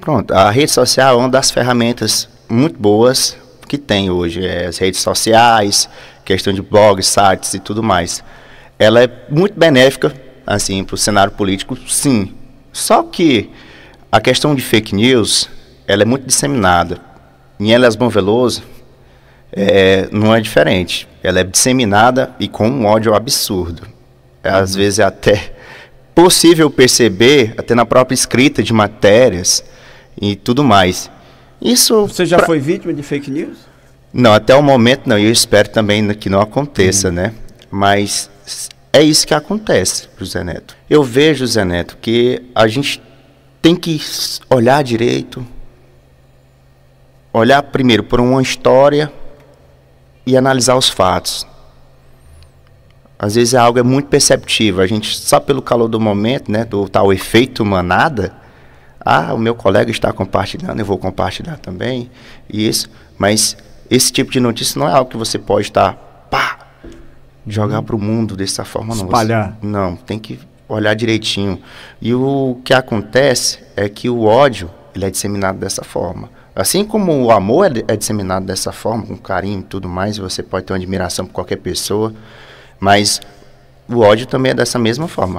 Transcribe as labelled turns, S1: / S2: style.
S1: Pronto, a rede social é uma das ferramentas muito boas que tem hoje, é as redes sociais, questão de blogs, sites e tudo mais. Ela é muito benéfica, assim, para o cenário político, sim. Só que a questão de fake news, ela é muito disseminada. Em Elas Bom Veloso, é, não é diferente. Ela é disseminada e com um ódio absurdo. Às uhum. vezes é até possível perceber, até na própria escrita de matérias, e tudo mais.
S2: Isso Você já pra... foi vítima de fake news?
S1: Não, até o momento não, e eu espero também que não aconteça, hum. né? Mas é isso que acontece, José Neto. Eu vejo, José Neto, que a gente tem que olhar direito, olhar primeiro por uma história e analisar os fatos. Às vezes é algo é muito perceptível, a gente só pelo calor do momento, né, do tal efeito manada, ah, o meu colega está compartilhando, eu vou compartilhar também. E isso, mas esse tipo de notícia não é algo que você pode estar pá, jogar para o mundo dessa forma não. Espalhar. Você, não, tem que olhar direitinho. E o que acontece é que o ódio, ele é disseminado dessa forma. Assim como o amor é, é disseminado dessa forma, com carinho e tudo mais, você pode ter uma admiração por qualquer pessoa, mas o ódio também é dessa mesma forma.